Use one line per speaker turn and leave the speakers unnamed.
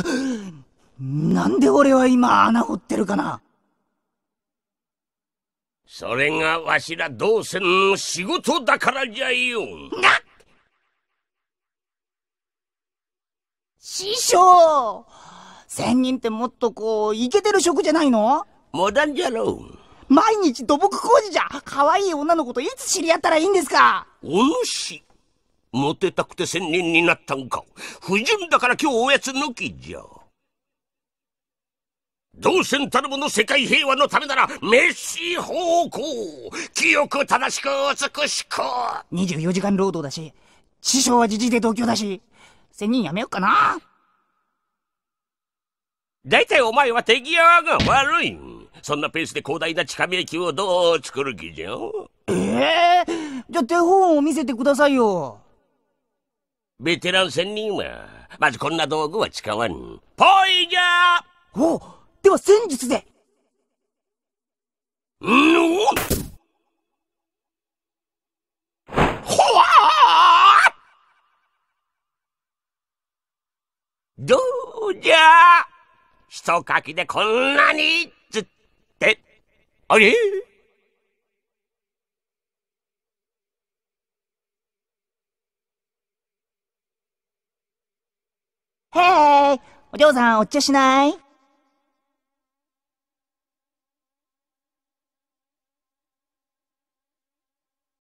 なんで俺は今穴掘ってるかなそれがわしら同船の仕事だからじゃよ。な師匠仙人ってもっとこう、イケてる職じゃないのモダンじゃろう。毎日土木工事じゃ可愛い女の子といつ知り合ったらいいんですかお主モテたくて仙人になったんか。不純だから今日おやつ抜きじゃ。同戦たるもの世界平和のためなら、飯方向清く正しく美しく24時間労働だし、師匠はじじで同居だし、仙人やめようかな。大体お前は手際が悪い。そんなペースで広大な地下迷宮をどう作る気じゃええー、じゃあ手本を見せてくださいよ。ベテラン船人は、まずこんな道具は使わん。ぽいじゃおでは戦術でんおほわどうじゃひとかきでこんなにつって、あれへーいお嬢さんお茶しない